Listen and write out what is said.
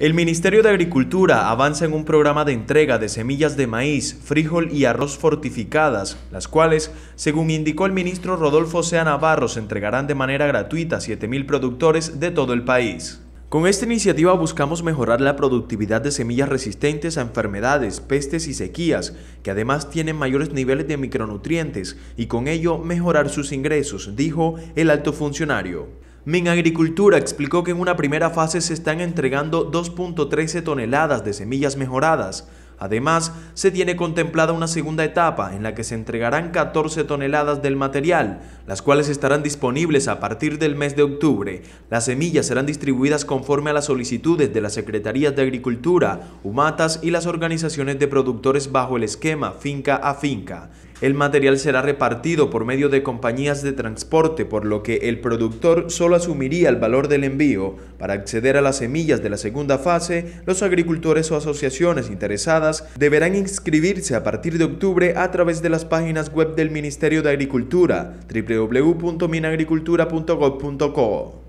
El Ministerio de Agricultura avanza en un programa de entrega de semillas de maíz, frijol y arroz fortificadas, las cuales, según indicó el ministro Rodolfo Sea Navarro, se entregarán de manera gratuita a 7.000 productores de todo el país. Con esta iniciativa buscamos mejorar la productividad de semillas resistentes a enfermedades, pestes y sequías, que además tienen mayores niveles de micronutrientes y con ello mejorar sus ingresos, dijo el alto funcionario. Minagricultura explicó que en una primera fase se están entregando 2.13 toneladas de semillas mejoradas. Además, se tiene contemplada una segunda etapa en la que se entregarán 14 toneladas del material, las cuales estarán disponibles a partir del mes de octubre. Las semillas serán distribuidas conforme a las solicitudes de las Secretarías de Agricultura, UMATAS y las organizaciones de productores bajo el esquema finca a finca. El material será repartido por medio de compañías de transporte, por lo que el productor solo asumiría el valor del envío. Para acceder a las semillas de la segunda fase, los agricultores o asociaciones interesadas deberán inscribirse a partir de octubre a través de las páginas web del Ministerio de Agricultura, www.minagricultura.gov.co.